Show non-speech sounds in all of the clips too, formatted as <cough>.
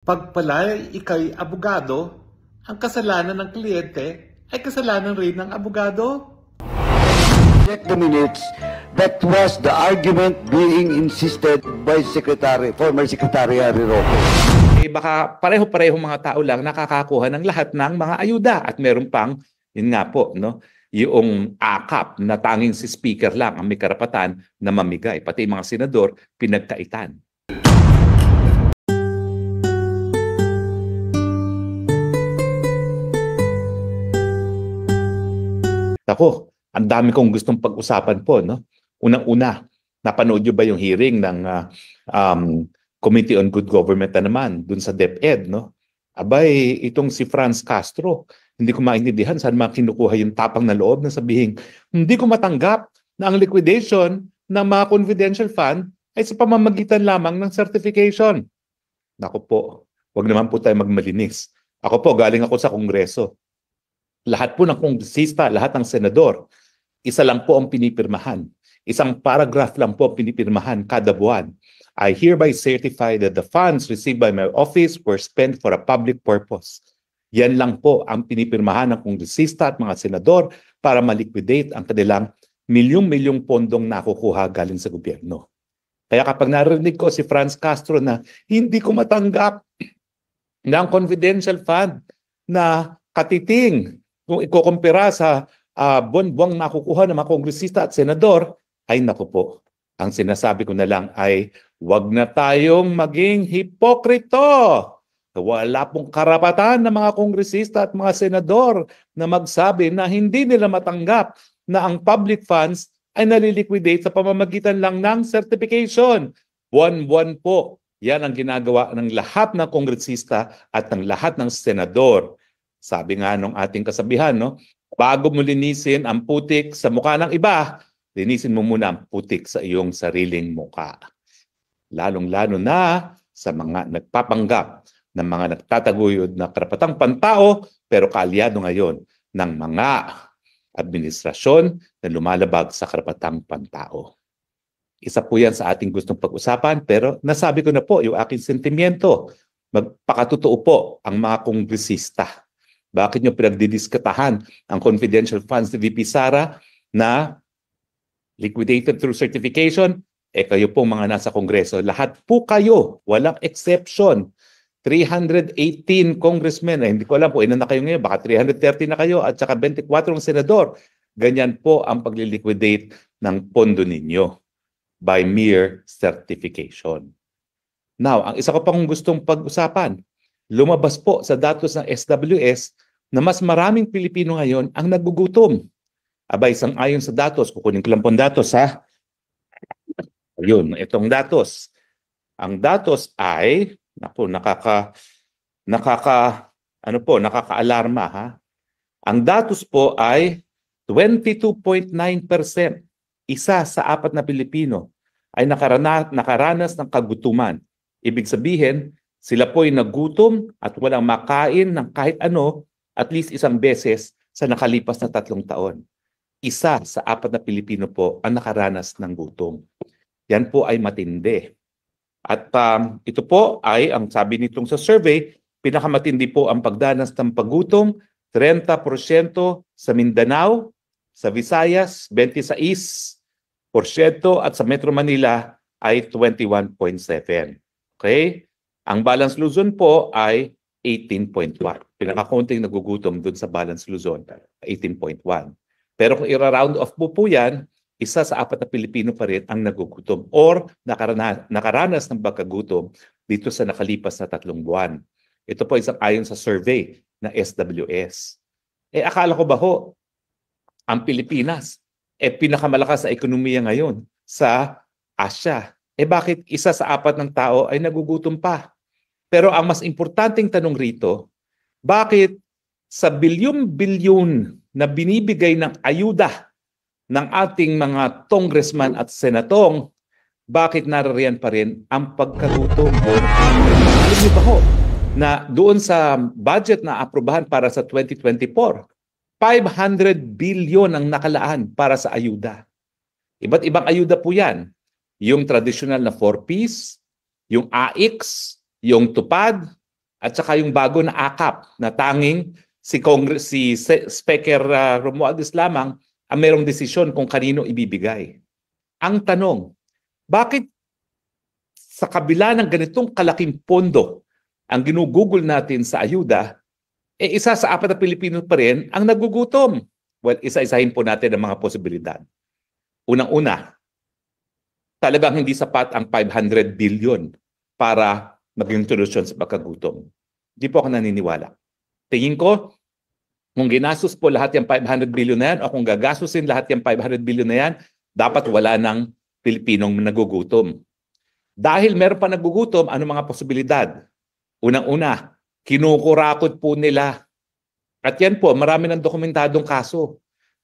Pag pala ikay abogado, ang kasalanan ng kliyente ay kasalanan rin ng abogado. Check the minutes. That was the argument being insisted by Secretary, former Secretary Harry Roque. Eh baka pareho-pareho mga tao lang nakakakuha ng lahat ng mga ayuda at meron pang, yun nga po, no? yung akap na tanging si speaker lang ang may karapatan na mamigay. Pati mga senador, pinagkaitan. Ako, ang dami kong gustong pag-usapan po. No? Unang-una, napanood nyo ba yung hearing ng uh, um, Committee on Good Government na naman dun sa DepEd? No? Abay, itong si Franz Castro, hindi ko maintindihan saan mga kinukuha yung tapang na loob na sabihin, hindi ko matanggap na ang liquidation ng mga confidential fund ay sa pamamagitan lamang ng certification. Nako po, wag naman po tayo magmalinis. Ako po, galing ako sa Kongreso lahat po ng kongresista, lahat ng senador, isa lang po ang pinipirmahan. Isang paragraph lang po ang pinipirmahan kada buwan. I hereby certify that the funds received by my office were spent for a public purpose. Yan lang po ang pinipirmahan ng kongresista at mga senador para maliquidate ang kanilang milyong-milyong pondong nakukuha galing sa gobyerno. Kaya kapag narinig ko si Franz Castro na hindi ko matanggap <clears throat> ng confidential fund na katiting kung ikukumpira sa uh, ah, buwan nakukuha ng mga kongresista at senador, ay naku po, ang sinasabi ko na lang ay wag na tayong maging hipokrito. Wala pong karapatan ng mga kongresista at mga senador na magsabi na hindi nila matanggap na ang public funds ay naliliquidate sa pamamagitan lang ng certification. Buwan-buwan po. Yan ang ginagawa ng lahat ng kongresista at ng lahat ng senador. Sabi nga nung ating kasabihan, no? Bago mo linisin ang putik sa mukha ng iba, linisin mo muna ang putik sa iyong sariling mukha. Lalong-lalo na sa mga nagpapanggap ng mga nagtataguyod na karapatang pantao pero kaalyado ngayon ng mga administrasyon na lumalabag sa karapatang pantao. Isa po yan sa ating gustong pag-usapan pero nasabi ko na po yung aking sentimiento. Magpakatotoo po ang mga kongresista bakit nyo pinagdidiskatahan ang confidential funds ni VP Sara na liquidated through certification? Eh kayo pong mga nasa Kongreso, lahat po kayo, walang exception. 318 congressmen, eh, hindi ko alam po, ilan na kayo ngayon, baka 330 na kayo, at saka 24 ang senador. Ganyan po ang pagliliquidate ng pondo ninyo by mere certification. Now, ang isa ko pang gustong pag-usapan, lumabas po sa datos ng SWS na mas maraming Pilipino ngayon ang nagugutom. Abay, isang ayon sa datos, kukunin ko lang pong datos ha. Ayun, itong datos. Ang datos ay, naku, nakaka, nakaka, ano po, nakaka-alarma ha. Ang datos po ay 22.9%, isa sa apat na Pilipino, ay nakarana, nakaranas ng kagutuman. Ibig sabihin, sila po ay nagutom at walang makain ng kahit ano at least isang beses sa nakalipas na tatlong taon. Isa sa apat na Pilipino po ang nakaranas ng gutom. Yan po ay matindi. At um, ito po ay, ang sabi nitong sa survey, pinakamatindi po ang pagdanas ng paggutom, 30% sa Mindanao, sa Visayas, 26%, at sa Metro Manila ay 21.7. Okay? Ang balance Luzon po ay 18.1. Pinakakunting nagugutom dun sa balance Luzon, 18.1. Pero kung i-round off po po yan, isa sa apat na Pilipino pa rin ang nagugutom or nakarana, nakaranas ng pagkagutom dito sa nakalipas na tatlong buwan. Ito po isang ayon sa survey na SWS. Eh akala ko ba ho, ang Pilipinas, eh pinakamalakas sa ekonomiya ngayon sa Asia eh bakit isa sa apat ng tao ay nagugutom pa? Pero ang mas importanteng tanong rito, bakit sa bilyon-bilyon na binibigay ng ayuda ng ating mga congressman at senatong, bakit narariyan pa rin ang pagkagutom? Alam niyo ba ho, na doon sa budget na aprobahan para sa 2024, 500 billion ang nakalaan para sa ayuda. Iba't ibang ayuda po yan yung traditional na four-piece, yung AX, yung tupad, at saka yung bago na akap na tanging si Congress si Speaker uh, Romualdez lamang ang merong desisyon kung kanino ibibigay. Ang tanong, bakit sa kabila ng ganitong kalaking pondo ang ginugugol natin sa ayuda, eh isa sa apat na Pilipino pa rin ang nagugutom? Well, isa-isahin po natin ang mga posibilidad. Unang-una, talagang hindi sapat ang 500 billion para maging solusyon sa pagkagutom. Hindi po ako naniniwala. Tingin ko, kung ginastos po lahat yung 500 billion na yan o kung gagastusin lahat yung 500 billion na yan, dapat wala ng Pilipinong nagugutom. Dahil meron pa nagugutom, ano mga posibilidad? Unang-una, kinukurakot po nila. At yan po, marami ng dokumentadong kaso.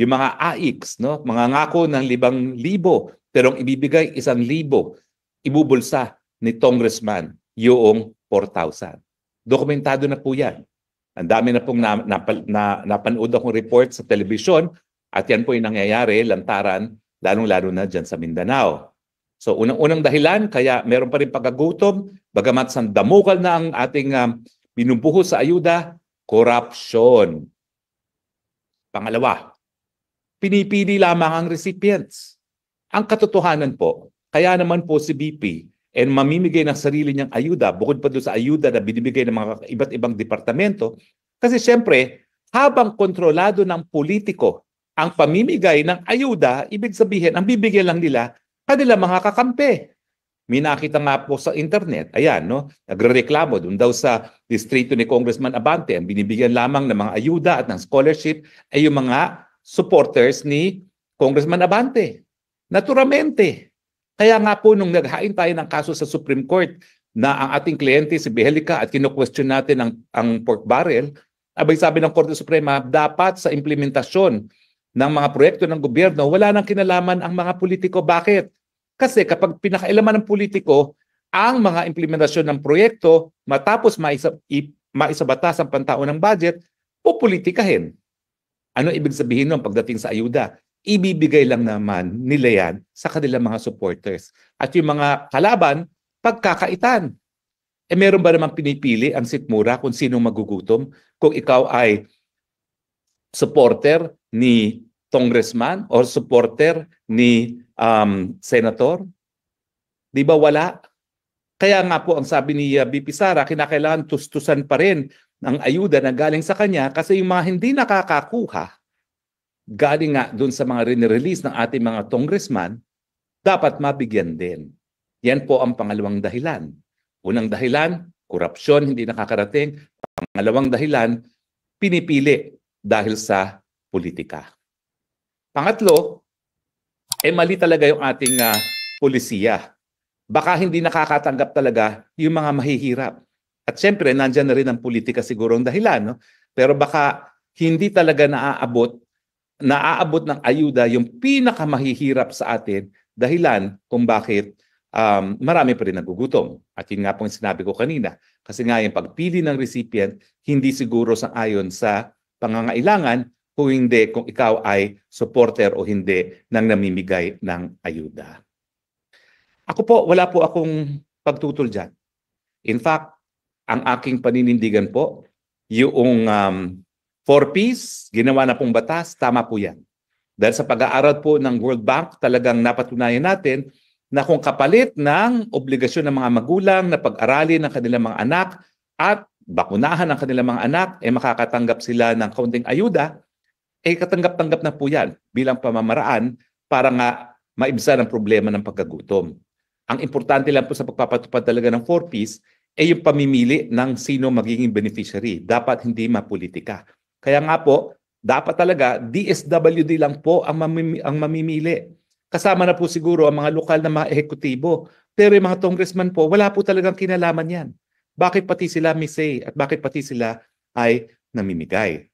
Yung mga AIX, no? mga ngako ng libang libo, pero ang ibibigay isang libo, ibubulsa ni congressman yung 4,000. Dokumentado na po yan. Ang dami na pong na, na, na, napanood akong report sa telebisyon at yan po yung nangyayari lantaran lalong-lalo na dyan sa Mindanao. So unang-unang dahilan, kaya meron pa rin pagkagutom, bagamat sandamukal na ang ating um, binumbuho sa ayuda, corruption. Pangalawa, pinipili lamang ang recipients. Ang katotohanan po, kaya naman po si BP and mamimigay ng sarili niyang ayuda bukod pa doon sa ayuda na binibigay ng mga iba't ibang departamento kasi siyempre habang kontrolado ng politiko ang pamimigay ng ayuda, ibig sabihin, ang bibigyan lang nila, kanila mga kakampi. Minakita nakita nga po sa internet, ayan, no? nagre-reklamo doon daw sa distrito ni Congressman Abante, ang binibigyan lamang ng mga ayuda at ng scholarship ay yung mga supporters ni Congressman Abante. Naturalmente. Kaya nga po nung naghain tayo ng kaso sa Supreme Court na ang ating kliyente si Behelica at kino-question natin ang, ang pork barrel, abay sabi ng Korte Suprema, dapat sa implementasyon ng mga proyekto ng gobyerno, wala nang kinalaman ang mga politiko. Bakit? Kasi kapag pinakailaman ng politiko ang mga implementasyon ng proyekto matapos maisa, maisabatas ang pantaon ng budget, pupolitikahin. Ano ibig sabihin nun pagdating sa ayuda? Ibibigay lang naman nila yan sa kanilang mga supporters. At yung mga kalaban, pagkakaitan. E meron ba namang pinipili ang sitmura kung sino magugutom? Kung ikaw ay supporter ni congressman or supporter ni um, senator? Di ba wala? Kaya nga po ang sabi ni uh, BP Sara, kinakailangan tustusan pa rin ng ayuda na galing sa kanya kasi yung mga hindi nakakakuha galing nga doon sa mga rinirelease ng ating mga congressman, dapat mabigyan din. Yan po ang pangalawang dahilan. Unang dahilan, korupsyon, hindi nakakarating. Pangalawang dahilan, pinipili dahil sa politika. Pangatlo, eh mali talaga yung ating uh, polisiya. Baka hindi nakakatanggap talaga yung mga mahihirap. At siyempre, nandyan na rin ang politika siguro ang dahilan. No? Pero baka hindi talaga naaabot, naaabot ng ayuda yung pinakamahihirap sa atin dahilan kung bakit um, marami pa rin nagugutom. At yun nga pong sinabi ko kanina. Kasi nga yung pagpili ng recipient, hindi siguro sa ayon sa pangangailangan kung hindi kung ikaw ay supporter o hindi ng namimigay ng ayuda. Ako po, wala po akong pagtutol dyan. In fact, ang aking paninindigan po, yung um, four P's, ginawa na pong batas, tama po yan. Dahil sa pag-aaral po ng World Bank, talagang napatunayan natin na kung kapalit ng obligasyon ng mga magulang na pag-aralin ng kanilang mga anak at bakunahan ang kanilang mga anak, eh makakatanggap sila ng kaunting ayuda, eh katanggap-tanggap na po yan bilang pamamaraan para nga maibsan ang problema ng pagkagutom. Ang importante lang po sa pagpapatupad talaga ng 4 P's eh yung pamimili ng sino magiging beneficiary. Dapat hindi mapolitika. Kaya nga po, dapat talaga DSWD lang po ang, mamimi- ang mamimili. Kasama na po siguro ang mga lokal na mga ehekutibo. Pero yung mga congressman po, wala po talagang kinalaman yan. Bakit pati sila may say at bakit pati sila ay namimigay?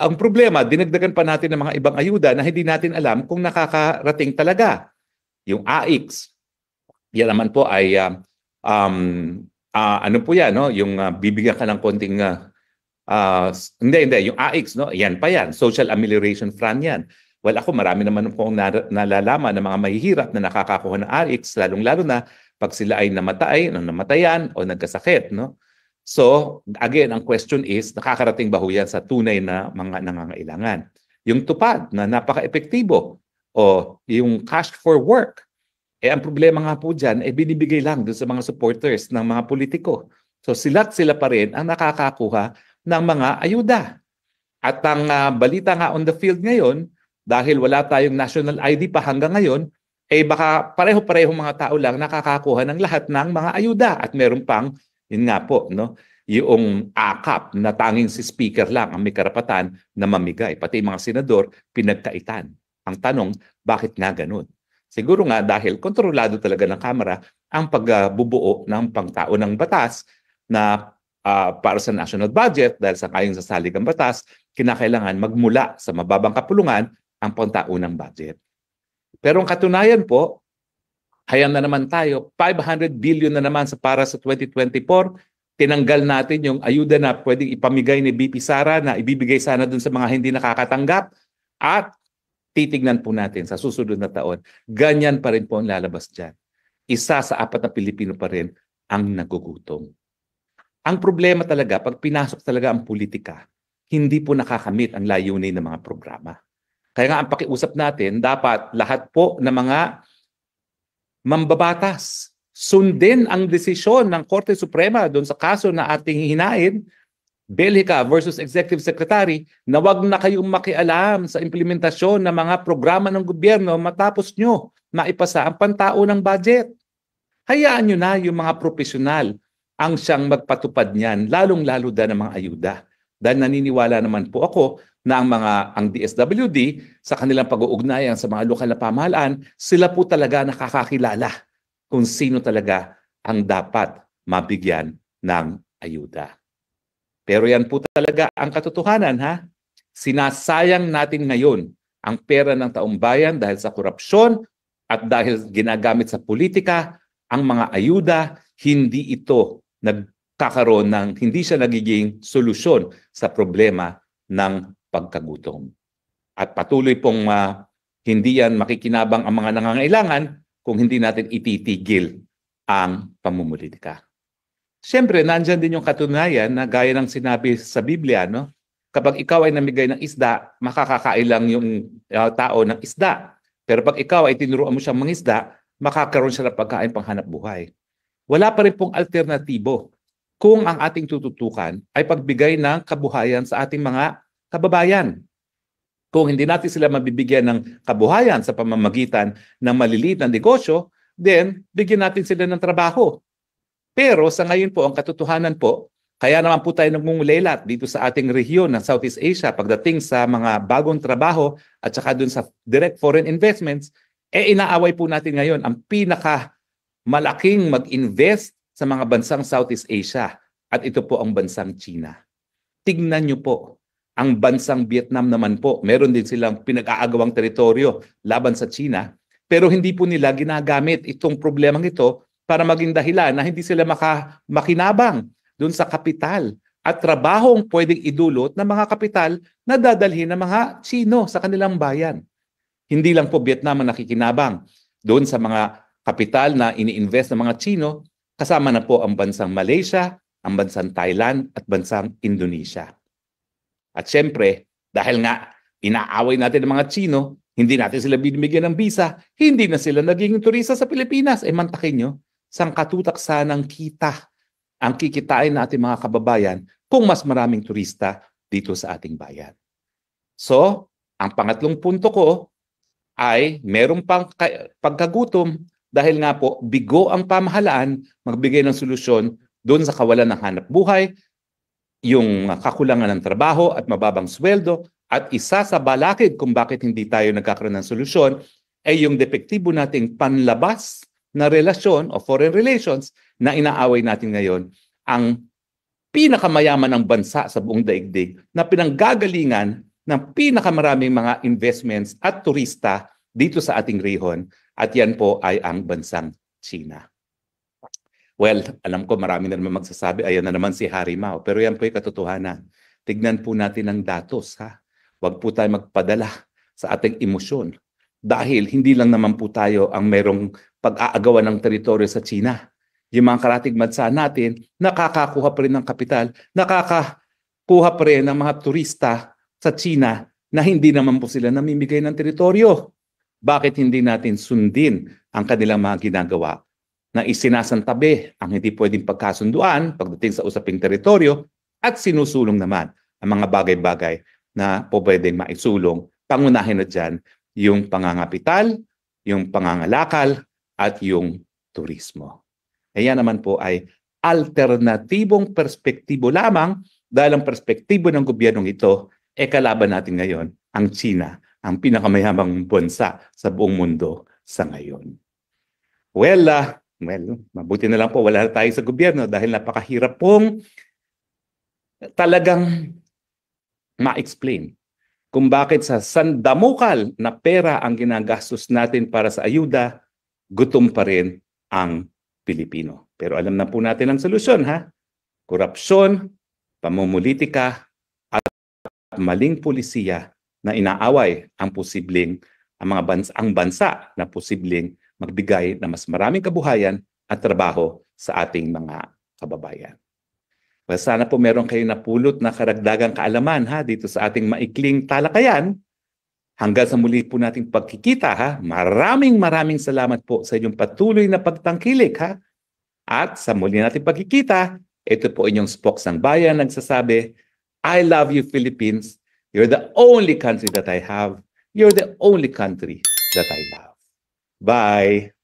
Ang problema, dinagdagan pa natin ng mga ibang ayuda na hindi natin alam kung nakakarating talaga. Yung AICS, yan naman po ay um, um, uh, ano po yan, no? yung uh, bibigyan ka ng konting, uh, uh, hindi, hindi, yung AX, no? yan pa yan, social amelioration fund yan. Well, ako marami naman po ang na- nalalaman ng mga mahihirap na nakakakuha ng RX, lalong-lalo na pag sila ay namatay, no, namatayan, o nagkasakit. No? So, again, ang question is, nakakarating ba ho yan sa tunay na mga nangangailangan? Yung tupad na napaka-epektibo, o yung cash for work, eh ang problema nga po dyan, eh binibigay lang doon sa mga supporters ng mga politiko. So sila't sila pa rin ang nakakakuha ng mga ayuda. At ang uh, balita nga on the field ngayon, dahil wala tayong national ID pa hanggang ngayon, eh baka pareho-pareho mga tao lang nakakakuha ng lahat ng mga ayuda at meron pang yun nga po no yung akap na tanging si speaker lang ang may karapatan na mamigay pati mga senador pinagkaitan ang tanong bakit nga ganun Siguro nga dahil kontrolado talaga ng kamera ang pagbubuo ng pangtao ng batas na uh, para sa national budget dahil sa kayong sasalig ang batas, kinakailangan magmula sa mababang kapulungan ang pangtao ng budget. Pero ang katunayan po, hayaan na naman tayo, 500 billion na naman sa para sa 2024, tinanggal natin yung ayuda na pwedeng ipamigay ni BP Sara na ibibigay sana dun sa mga hindi nakakatanggap at titignan po natin sa susunod na taon, ganyan pa rin po ang lalabas dyan. Isa sa apat na Pilipino pa rin ang nagugutom. Ang problema talaga, pag pinasok talaga ang politika, hindi po nakakamit ang layunin ng mga programa. Kaya nga ang pakiusap natin, dapat lahat po ng mga mambabatas sundin ang desisyon ng Korte Suprema doon sa kaso na ating hinain Belhika versus Executive Secretary na wag na kayong makialam sa implementasyon ng mga programa ng gobyerno matapos nyo maipasa ang pantao pantaonang budget. Hayaan nyo na yung mga profesional ang siyang magpatupad niyan, lalong-lalo da ng mga ayuda. Dahil naniniwala naman po ako na ang mga ang DSWD sa kanilang pag-uugnayan sa mga lokal na pamahalaan, sila po talaga nakakakilala kung sino talaga ang dapat mabigyan ng ayuda. Pero yan po talaga ang katotohanan ha. Sinasayang natin ngayon ang pera ng taong bayan dahil sa korupsyon at dahil ginagamit sa politika ang mga ayuda, hindi ito nagkakaroon ng hindi siya nagiging solusyon sa problema ng pagkagutom. At patuloy pong uh, hindi yan makikinabang ang mga nangangailangan kung hindi natin ititigil ang pamumulitika. Siyempre, nandyan din yung katunayan na gaya ng sinabi sa Biblia, no? Kapag ikaw ay namigay ng isda, makakakain lang yung uh, tao ng isda. Pero pag ikaw ay tinuruan mo siyang mangisda, makakaroon siya ng pagkain panghanap buhay. Wala pa rin pong alternatibo kung ang ating tututukan ay pagbigay ng kabuhayan sa ating mga kababayan. Kung hindi natin sila mabibigyan ng kabuhayan sa pamamagitan ng maliliit na negosyo, then bigyan natin sila ng trabaho. Pero sa ngayon po, ang katotohanan po, kaya naman po tayo nagmumulelat dito sa ating rehiyon ng Southeast Asia pagdating sa mga bagong trabaho at saka dun sa direct foreign investments, eh inaaway po natin ngayon ang pinaka malaking mag-invest sa mga bansang Southeast Asia at ito po ang bansang China. Tingnan niyo po, ang bansang Vietnam naman po, meron din silang pinag-aagawang teritoryo laban sa China, pero hindi po nila ginagamit itong problemang ito para maging dahilan na hindi sila maka, makinabang dun sa kapital at trabahong pwedeng idulot ng mga kapital na dadalhin ng mga Chino sa kanilang bayan. Hindi lang po Vietnam ang nakikinabang doon sa mga kapital na ini-invest ng mga Chino, kasama na po ang bansang Malaysia, ang bansang Thailand at bansang Indonesia. At syempre, dahil nga inaaway natin ng mga Chino, hindi natin sila binibigyan ng visa, hindi na sila naging turista sa Pilipinas. Eh, mantakin nyo, sangkatutak sanang kita ang kikitain natin mga kababayan kung mas maraming turista dito sa ating bayan. So, ang pangatlong punto ko ay merong pang pagkagutom dahil nga po bigo ang pamahalaan magbigay ng solusyon doon sa kawalan ng hanap buhay, yung kakulangan ng trabaho at mababang sweldo at isa sa balakid kung bakit hindi tayo nagkakaroon ng solusyon ay yung depektibo nating panlabas na relasyon o foreign relations na inaaway natin ngayon ang pinakamayaman ng bansa sa buong daigdig na pinanggagalingan ng pinakamaraming mga investments at turista dito sa ating rehon at yan po ay ang bansang China. Well, alam ko marami na naman magsasabi, ayan na naman si Harry Mao. Pero yan po yung katotohanan. Tignan po natin ang datos ha. Huwag po tayo magpadala sa ating emosyon. Dahil hindi lang naman po tayo ang merong pag-aagawan ng teritoryo sa China. Yung mga karatig bansa natin, nakakakuha pa rin ng kapital, nakakakuha pa rin ng mga turista sa China na hindi naman po sila namimigay ng teritoryo. Bakit hindi natin sundin ang kanilang mga ginagawa na isinasantabi ang hindi pwedeng pagkasunduan pagdating sa usaping teritoryo at sinusulong naman ang mga bagay-bagay na po pwedeng maisulong. Pangunahin na dyan yung pangangapital, yung pangangalakal at yung turismo. Ayan naman po ay alternatibong perspektibo lamang dahil ang perspektibo ng gobyernong ito e kalaban natin ngayon ang China, ang pinakamayamang bansa sa buong mundo sa ngayon. Well, uh, well, mabuti na lang po wala na tayo sa gobyerno dahil napakahirap pong talagang ma-explain kung bakit sa sandamukal na pera ang ginagastos natin para sa ayuda, gutom pa rin ang Pilipino. Pero alam na po natin ang solusyon ha. Korupsyon, pamumulitika, at maling polisiya na inaaway ang posibleng ang mga bansa, ang bansa na posibleng magbigay na mas maraming kabuhayan at trabaho sa ating mga kababayan. Well, sana po meron kayong napulot na karagdagang kaalaman ha dito sa ating maikling talakayan Hanggang sa muli po nating pagkikita ha. Maraming maraming salamat po sa inyong patuloy na pagtangkilik ha. At sa muli nating pagkikita, ito po inyong spokes ng bayan nagsasabi, I love you Philippines. You're the only country that I have. You're the only country that I love. Bye.